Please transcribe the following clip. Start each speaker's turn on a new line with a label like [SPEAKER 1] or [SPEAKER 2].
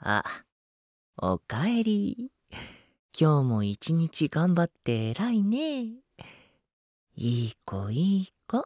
[SPEAKER 1] あ、おかえり。
[SPEAKER 2] 今日も一日頑張って偉いね。いい子いい
[SPEAKER 3] 子。